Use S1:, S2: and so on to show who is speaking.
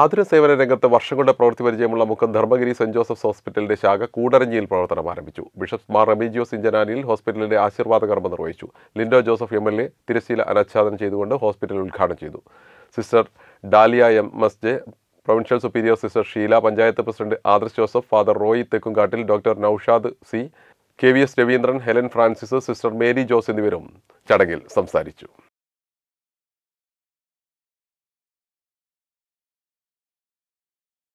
S1: ആതുര സേവന രംഗത്ത് വർഷം കൊണ്ട് പ്രവൃത്തി പരിചയമുള്ള മുഖം ധർമ്മഗിരി സെന്റ് ജോസഫ്സ് ഹോസ്പിറ്റലിന്റെ ശാഖ കൂടരഞ്ഞിയിൽ പ്രവർത്തനം ആരംഭിച്ചു ബിഷപ്പ് മാർ ജോസ് ഇഞ്ചനാനിയിൽ ഹോസ്പിറ്റലിന്റെ ആശീർവാദ കർമ്മം നിർവഹിച്ചു Lindo Joseph M L A തിരശ്ശീല അനാച്ഛാദനം ചെയ്തുകൊണ്ട് ഹോസ്പിറ്റൽ ഉദ്ഘാടനം ചെയ്തു sister Daliya M S J provincial superior sister Sheela panchayat president Adarsh Joseph father Roy Thekkumkattil doctor Noushad C K V S Raveendran Helen Francis sister Mary Jose എന്നിവരും ചടങ്ങിൽ
S2: സംസാരിച്ചു